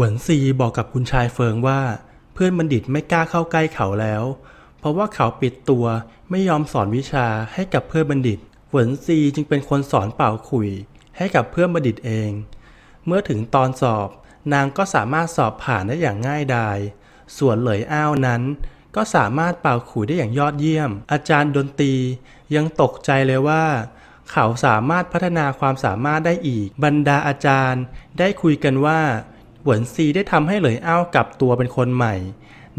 หวนซีบอกกับคุณชายเฟิงว่า เพื่อนบัณฑิตไม่กล้าเข้าใกล้เขาแล้ว เพราะว่าเขาปิดตัวไม่ยอมสอนวิชาให้กับเพื่อนบัณฑิตหวนซีจึงเป็นคนสอนเป่าขุยให้กับเพื่อนบัณฑิตเอง เมื่อถึงตอนสอบนางก็สามารถสอบผ่านได้อย่างง่ายดาย ส่วนเหลยอ้าวนั้น ก็สามารถเป่าขุยได้อย่างยอดเยี่ยม อาจารย์ดนตรียังตกใจเลยว่า เขาสามารถพัฒนาความสามารถได้อีก บรรดาอาจารย์ ได้คุยกันว่าวนซีได้ทำให้เหลยอ้าวกลับตัวเป็นคนใหม่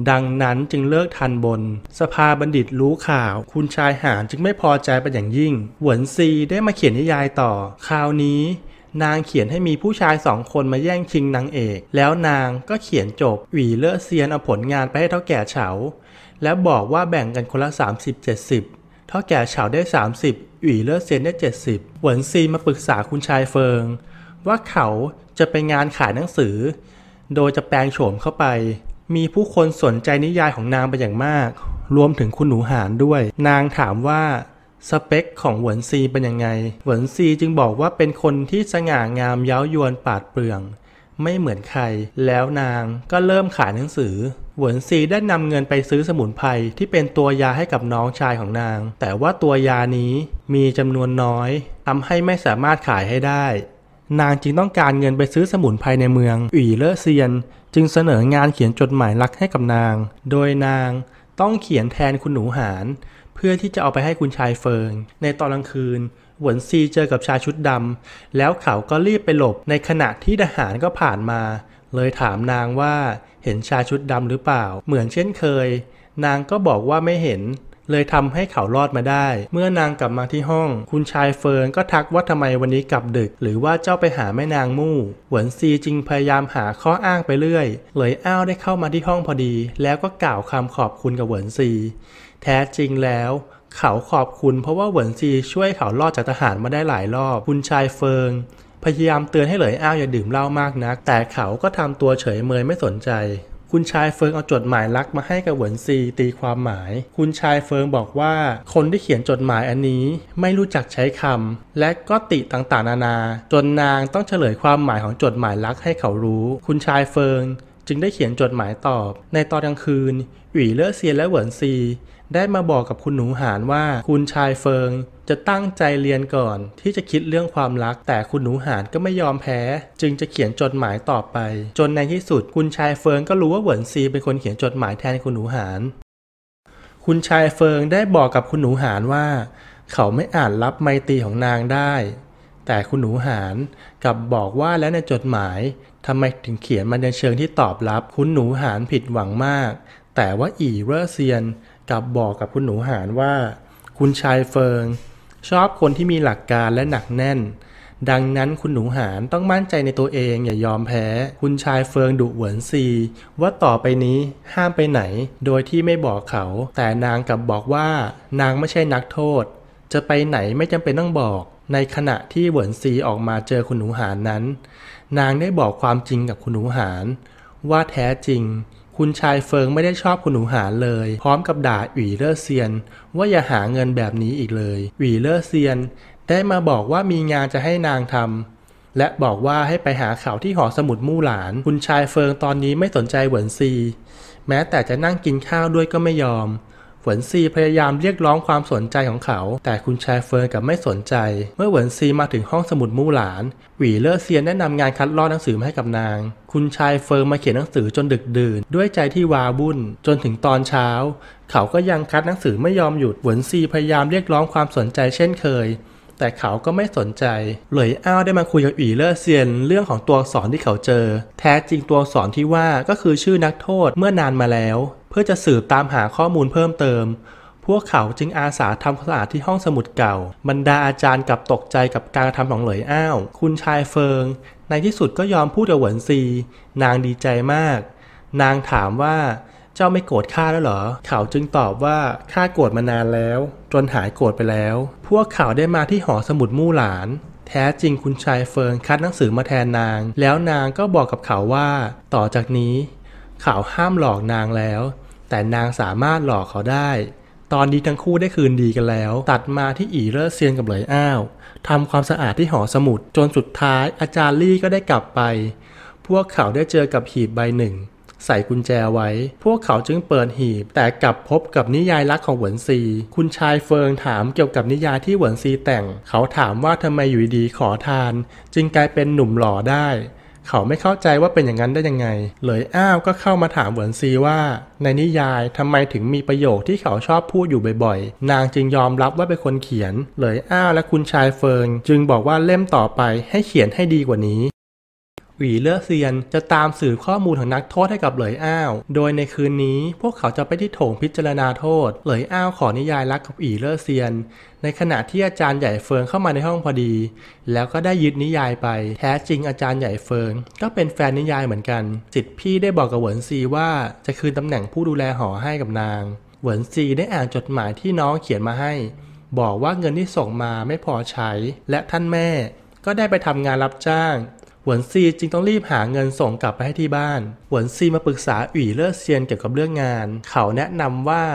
ดังนั้นจึงเลิกทันบน สภาบัณฑิตรู้ข่าว คุณชายหานจึงไม่พอใจเป็นอย่างยิ่ง หวนซีได้มาเขียนนิยายต่อ คราวนี้นางเขียนให้มีผู้ชายสองคนมาแย่งชิงนางเอก แล้วนางก็เขียนจบ หวีเลอะเซียนเอาผลงานไปให้เท่าแก่เฉา และบอกว่าแบ่งกันคนละ 30 70เท่าแก่เฉาได้ 30หวีเลอะเซียนได้ 70หวนซีมาปรึกษาคุณชายเฟิงว่าเขาจะไปงานขายหนังสือโดยจะแปลงโฉมเข้าไป มีผู้คนสนใจนิยายของนางไปอย่างมาก รวมถึงคุณหนูหานด้วย นางถามว่าสเปค ของหวนซีเป็นยังไง หวนซีจึงบอกว่าเป็นคนที่สง่างามเย้ายวนปาดเปรือง ไม่เหมือนใคร แล้วนางก็เริ่มขายหนังสือ หวนซีได้นำเงินไปซื้อสมุนไพรที่เป็นตัวยาให้กับน้องชายของนาง แต่ว่าตัวยานี้มีจำนวนน้อยทำให้ไม่สามารถขายให้ได้นางจึงต้องการเงินไปซื้อสมุนไพรในเมืองอี่เลอเซียนจึงเสนองานเขียนจดหมายรักให้กับนาง โดยนางต้องเขียนแทนคุณหนูหานเพื่อที่จะเอาไปให้คุณชายเฟิง ในตอนกลางคืน หวนซีเจอกับชายชุดดำ แล้วเขาก็รีบไปหลบในขณะที่ทหารก็ผ่านมา เลยถามนางว่าเห็นชายชุดดำหรือเปล่า เหมือนเช่นเคย นางก็บอกว่าไม่เห็นเลยทำให้เขารอดมาได้ เมื่อนางกลับมาที่ห้อง คุณชายเฟิร์นก็ทักว่าทำไมวันนี้กลับดึก หรือว่าเจ้าไปหาแม่นางมู่หวนซีจึงพยายามหาข้ออ้างไปเรื่อยเลยอ้าวได้เข้ามาที่ห้องพอดี แล้วก็กล่าวคำขอบคุณกับหวนซี แท้จริงแล้ว เขาขอบคุณเพราะว่าเหวินซีช่วยเขารอดจากทหารมาได้หลายรอบ คุณชายเฟิงพยายามเตือนให้เหลยอ้าวอย่าดื่มเหล้ามากนัก แต่เขาก็ทำตัวเฉยเมยไม่สนใจคุณชายเฟิงเอาจดหมายรักมาให้กับหวนซีตีความหมาย คุณชายเฟิงบอกว่าคนที่เขียนจดหมายอันนี้ไม่รู้จักใช้คำและก็ติต่างๆนานาจนนางต้องเฉลยความหมายของจดหมายรักให้เขารู้ คุณชายเฟิงจึงได้เขียนจดหมายตอบในตอนกลางคืนหวีเลอเซียนและเหวินซีได้มาบอกกับคุณหนูหานว่าคุณชายเฟิงจะตั้งใจเรียนก่อนที่จะคิดเรื่องความรัก แต่คุณหนูหานก็ไม่ยอมแพ้ จึงจะเขียนจดหมายต่อไป จนในที่สุดคุณชายเฟิง ก็รู้ว่า เหวินซีเป็นคนเขียนจดหมายแทนคุณหนูหานคุณชายเฟิงได้บอกกับคุณหนูหานว่า เขาไม่อาจรับไมตรีของนางได้ แต่คุณหนูหานกลับบอกว่าแล้วในจดหมายทำไมถึงเขียนมาในเชิงที่ตอบรับคุณหนูหานผิดหวังมาก แต่ว่าอีเวอร์เซียนกลับบอกกับคุณหนูหานว่า คุณชายเฟิงชอบคนที่มีหลักการและหนักแน่น ดังนั้นคุณหนูหานต้องมั่นใจในตัวเองอย่ายอมแพ้ คุณชายเฟิงดุเหวินซีว่าต่อไปนี้ห้ามไปไหน โดยที่ไม่บอกเขา แต่นางกลับบอกว่านางไม่ใช่นักโทษ จะไปไหนไม่จำเป็นต้องบอก ในขณะที่เหวินซีออกมาเจอคุณหนูหานนั้น นางได้บอกความจริงกับคุณหนูหานว่าแท้จริงคุณชายเฟิงไม่ได้ชอบคุณหนูหานเลย พร้อมกับด่าอีเลอร์เซียน ว่าอย่าหาเงินแบบนี้อีกเลยอีเลอร์เซียน ได้มาบอกว่ามีงานจะให้นางทำและบอกว่าให้ไปหาเขาที่หอสมุดมู่หลาน คุณชายเฟิงตอนนี้ไม่สนใจเหวินซี แม้แต่จะนั่งกินข้าวด้วยก็ไม่ยอมหวนซีพยายามเรียกร้องความสนใจของเขา แต่คุณชายเฟิร์นกับไม่สนใจ เมื่อหวนซีมาถึงห้องสมุดมู่หลาน หวีเลอเซียนแนะนำงานคัดลอกหนังสือมาให้กับนาง คุณชายเฟิร์นมาเขียนหนังสือจนดึกดื่นด้วยใจที่วาบุ่นจนถึงตอนเช้า เขาก็ยังคัดหนังสือไม่ยอมหยุดหวนซีพยายามเรียกร้องความสนใจเช่นเคย แต่เขาก็ไม่สนใจ เหลยอ้าวได้มาคุยกับอีเลอร์เซียนเรื่องของตัวอักษรที่เขาเจอ แท้จริงตัวอักษรที่ว่าก็คือชื่อนักโทษเมื่อนานมาแล้วเพื่อจะสืบตามหาข้อมูลเพิ่มเติม พวกเขาจึงอาสาทำความสะอาดที่ห้องสมุดเก่า บรรดาอาจารย์กับตกใจกับการทำของเหลยอ้าว คุณชายเฟิง ในที่สุดก็ยอมพูดกับหวนซี นางดีใจมาก นางถามว่า เจ้าไม่โกรธข้าแล้วเหรอ เขาจึงตอบว่าข้าโกรธมานานแล้ว จนหายโกรธไปแล้ว พวกเขาได้มาที่หอสมุดมู่หลาน แท้จริงคุณชายเฟิงคัดหนังสือมาแทนนาง แล้วนางก็บอกกับเขาว่า ต่อจากนี้เขาห้ามหลอกนางแล้ว แต่นางสามารถหลอกเขาได้ ตอนนี้ทั้งคู่ได้คืนดีกันแล้ว ตัดมาที่อีเลอร์เซียนกับเหลยอ้าวทำความสะอาดที่หอสมุดจนสุดท้ายอาจารย์ลี่ก็ได้กลับไป พวกเขาได้เจอกับหีบใบหนึ่ง ใส่กุญแจไว้พวกเขาจึงเปิดหีบแต่กลับพบกับนิยายรักของหวนซีคุณชายเฟิงถามเกี่ยวกับนิยายที่หวนซีแต่งเขาถามว่าทำไมอยู่ดีขอทาน จึงกลายเป็นหนุ่มหล่อได้เขาไม่เข้าใจว่าเป็นอย่างนั้นได้ยังไง เลยอ้าวก็เข้ามาถามเหวินซีว่า ในนิยายทำไมถึงมีประโยคที่เขาชอบพูดอยู่บ่อยๆ นางจึงยอมรับว่าเป็นคนเขียนเลยอ้าวและคุณชายเฟิงจึงบอกว่าเล่มต่อไปให้เขียนให้ดีกว่านี้หวีเลอเซียนจะตามสืบข้อมูลของนักโทษให้กับเหลยอ้าว โดยในคืนนี้พวกเขาจะไปที่โถงพิจารณาโทษ เหลยอ้าวขอนิยายรักกับหวีเลอเซียน ในขณะที่อาจารย์ใหญ่เฟิงเข้ามาในห้องพอดี แล้วก็ได้ยึดนิยายไป แท้จริงอาจารย์ใหญ่เฟิง ก็เป็นแฟนนิยายเหมือนกันสิทธิพี่ได้บอกกับเหวินซีว่าจะคืนตำแหน่งผู้ดูแลหอให้กับนาง เหวินซีได้อ่านจดหมายที่น้องเขียนมาให้ บอกว่าเงินที่ส่งมาไม่พอใช้ และท่านแม่ ก็ได้ไปทำงานรับจ้างหวนซีจึงต้องรีบหาเงินส่งกลับไปให้ที่บ้าน หวนซีมาปรึกษาอวี่เลิอเซียนเกี่ยวกับเรื่องงาน เขาแนะนำว่า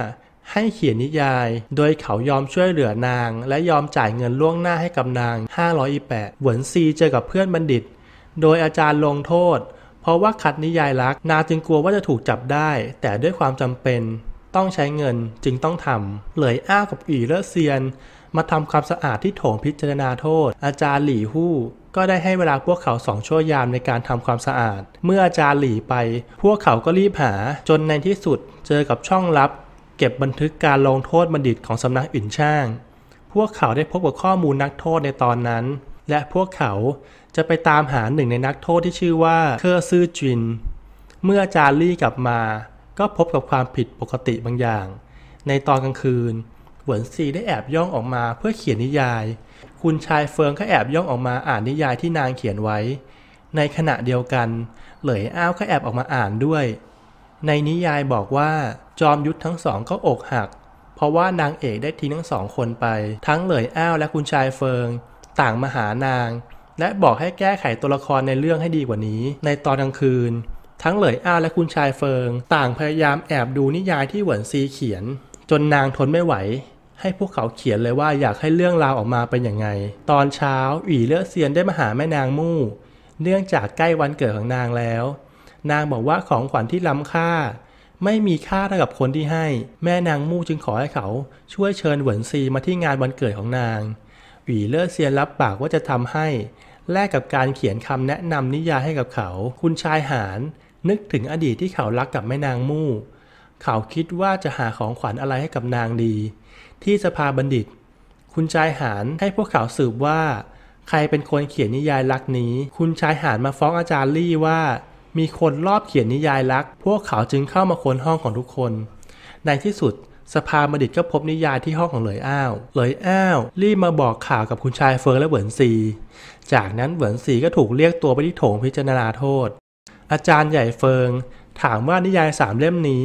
ให้เขียนนิยาย โดยเขายอมช่วยเหลือนางและยอมจ่ายเงินล่วงหน้าให้กับนาง508หวนซีเจอกับเพื่อนบัณฑิต โดยอาจารย์ลงโทษ เพราะว่าขัดนิยายรัก นาจึงกลัวว่าจะถูกจับได้ แต่ด้วยความจำเป็นต้องใช้เงินจึงต้องทำเหลยอ้ากับอีเลอเซียนมาทำความสะอาดที่โถงพิจารณาโทษ อาจารย์หลี่ฮู้ก็ได้ให้เวลาพวกเขาสองชั่วยามในการทำความสะอาด เมื่ออาจารย์หลี่ไป พวกเขาก็รีบหาจนในที่สุดเจอกับช่องลับ เก็บบันทึกการลงโทษบัณฑิตของสำนักอื่นช่าง พวกเขาได้พบกับข้อมูลนักโทษในตอนนั้น และพวกเขาจะไปตามหาหนึ่งในนักโทษที่ชื่อว่าเคอร์ซือจินเมื่ออาจารย์ลี่กลับมา ก็พบกับความผิดปกติบางอย่าง ในตอนกลางคืนหวนซีได้แอบย่องออกมาเพื่อเขียนนิยาย คุณชายเฟิงก็แอบย่องออกมาอ่านนิยายที่นางเขียนไว้ ในขณะเดียวกัน เหลยอ้าวก็แอบออกมาอ่านด้วย ในนิยายบอกว่า จอมยุทธทั้งสองก็อกหัก เพราะว่านางเอกได้ทิ้งทั้งสองคนไป ทั้งเหลยอ้าวและคุณชายเฟิง ต่างมาหานาง และบอกให้แก้ไขตัวละครในเรื่องให้ดีกว่านี้ ในตอนกลางคืน ทั้งเหลยอ้าวและคุณชายเฟิง ต่างพยายามแอบดูนิยายที่หวนซีเขียนจนนางทนไม่ไหวให้พวกเขาเขียนเลยว่าอยากให้เรื่องราวออกมาเป็นยังไงตอนเช้าอีเลือเซียนได้มาหาแม่นางมู่ เนื่องจากใกล้วันเกิดของนางแล้ว นางบอกว่าของขวัญที่ล้ำค่า ไม่มีค่าเท่ากับคนที่ให้ แม่นางมู่จึงขอให้เขา ช่วยเชิญเหวินซีมาที่งานวันเกิดของนางอีเลือเซียนรับปากว่าจะทำให้ แลกกับการเขียนคำแนะนำนิยายให้กับเขา คุณชายหานนึกถึงอดีตที่เขารักกับแม่นางมู่ เขาคิดว่าจะหาของขวัญอะไรให้กับนางดีที่สภาบัณฑิต คุณชายหานให้พวกเขาสืบว่า ใครเป็นคนเขียนนิยายลักนี้ คุณชายหานมาฟ้องอาจารย์ลี่ว่า มีคนลอบเขียนนิยายลัก พวกเขาจึงเข้ามาค้นห้องของทุกคน ในที่สุดสภาบัณฑิตก็พบนิยายที่ห้องของเหลยอ้าวเหลยอ้าวรีบมาบอกข่าวกับคุณชายเฟิงและเหวินซีจากนั้นเหวินซีก็ถูกเรียกตัวไปที่โถงพิจารณาโทษ อาจารย์ใหญ่เฟิงถามว่านิยายสามเล่มนี้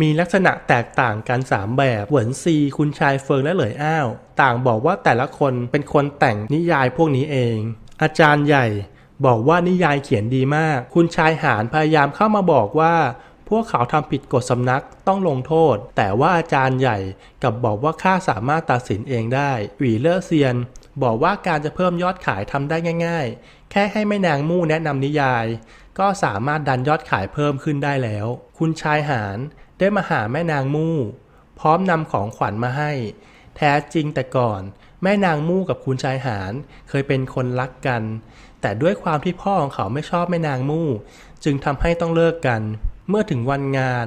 มีลักษณะแตกต่างกันสามแบบเหวินซีคุณชายเฟิงและเหลยอ้าวต่างบอกว่าแต่ละคนเป็นคนแต่งนิยายพวกนี้เอง อาจารย์ใหญ่ บอกว่านิยายเขียนดีมาก คุณชายหานพยายามเข้ามาบอกว่า พวกเขาทำผิดกฎสำนักต้องลงโทษ แต่ว่าอาจารย์ใหญ่กับบอกว่าข้าสามารถตัดสินเองได้หวีเลอร์เซียน บอกว่าการจะเพิ่มยอดขายทำได้ง่าย ๆ แค่ให้แม่นางมู่แนะนำนิยายก็สามารถดันยอดขายเพิ่มขึ้นได้แล้ว คุณชายหานได้มาหาแม่นางมู่ พร้อมนำของขวัญมาให้ แท้จริงแต่ก่อน แม่นางมู่กับคุณชายหานเคยเป็นคนรักกัน แต่ด้วยความที่พ่อของเขาไม่ชอบแม่นางมู่ จึงทำให้ต้องเลิกกัน เมื่อถึงวันงาน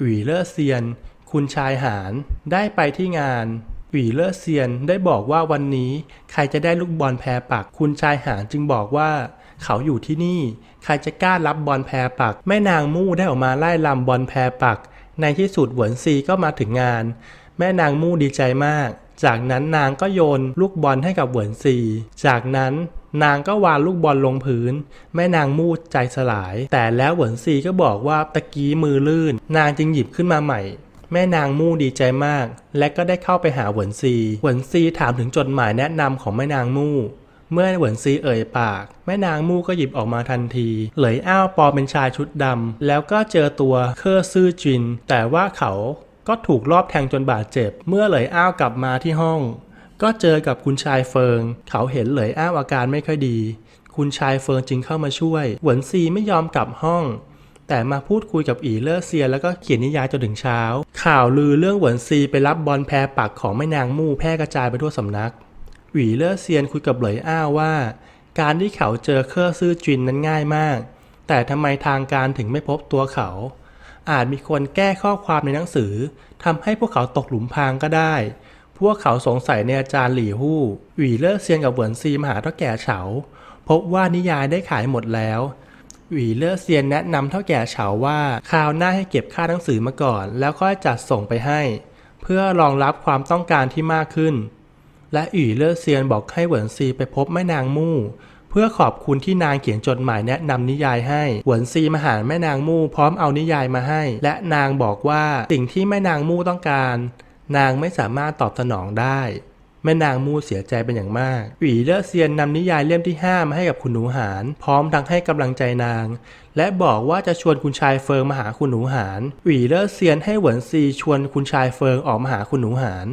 อุ๋ยเลอเซียน คุณชายหานได้ไปที่งานอุ๋ยเลอเซียนได้บอกว่าวันนี้ใครจะได้ลูกบอลแพรปักคุณชายหานจึงบอกว่าเขาอยู่ที่นี่ ใครจะกล้ารับบอลแพรปัก แม่นางมู่ได้ออกมาไล่ลำบอลแพรปัก ในที่สุดหวนซีก็มาถึงงาน แม่นางมู่ดีใจมาก จากนั้นนางก็โยนลูกบอลให้กับหวนซี จากนั้น นางก็วางลูกบอลลงพื้น แม่นางมู่ใจสลาย แต่แล้วหวนซีก็บอกว่าตะกี้มือลื่น นางจึงหยิบขึ้นมาใหม่ แม่นางมู่ดีใจมาก และก็ได้เข้าไปหาหวนซีหวนซีถามถึงจดหมายแนะนำของแม่นางมู่เมื่อเหวินซีเอ่ยปากแม่นางมู่ก็หยิบออกมาทันที เหลยอ้าวปอเป็นชายชุดดำแล้วก็เจอตัวเคอร์ซื่อจิน แต่ว่าเขาก็ถูกลอบแทงจนบาดเจ็บ เมื่อเหลยอ้าวกลับมาที่ห้อง ก็เจอกับคุณชายเฟิง เขาเห็นเหลยอ้าวอาการไม่ค่อยดี คุณชายเฟิงจึงเข้ามาช่วยเหวินซีไม่ยอมกลับห้อง แต่มาพูดคุยกับอีเลอร์เซียแล้วก็เขียนนิยายจนถึงเช้า ข่าวลือเรื่องเหวินซีไปรับบอลแพรปักของแม่นางมู่แพร่กระจายไปทั่วสำนักหวีเลอเซียนคุยกับเหลยอ้าว่า การที่เขาเจอเครื่อซื่อจินนั้นง่ายมาก แต่ทำไมทางการถึงไม่พบตัวเขา อาจมีคนแก้ข้อความในหนังสือทำให้พวกเขาตกหลุมพรางก็ได้ พวกเขาสงสัยในอาจารย์หลี่ฮู้หวีเลอเซียนกับเหวินซีมหาเท่าแก่เฉาพบว่านิยายได้ขายหมดแล้วหวีเลอเซียนแนะนำเท่าแก่เฉาว่าคราวหน้าให้เก็บค่าหนังสือมาก่อนแล้วค่อยจัดส่งไปให้ เพื่อรองรับความต้องการที่มากขึ้นและอี่เล่อเซียนบอกให้เหวินซีไปพบแม่นางมู่ เพื่อขอบคุณที่นางเขียนจดหมายแนะนำนิยายให้เหวินซีมาหาแม่นางมู่พร้อมเอานิยายมาให้ และนางบอกว่า สิ่งที่แม่นางมู่ต้องการ นางไม่สามารถตอบสนองได้แม่นางมู่เสียใจเป็นอย่างมากอี่เลอเซียนนำนิยายเล่มที่ห้ามาให้กับคุณหนูหานพร้อมทั้งให้กำลังใจนาง และบอกว่าจะชวนคุณชายเฟิงมาหาคุณหนูหานอี่เลอเซียนให้เหวินซี ชวนคุณชายเฟิงออกมาหาคุณหนูหาน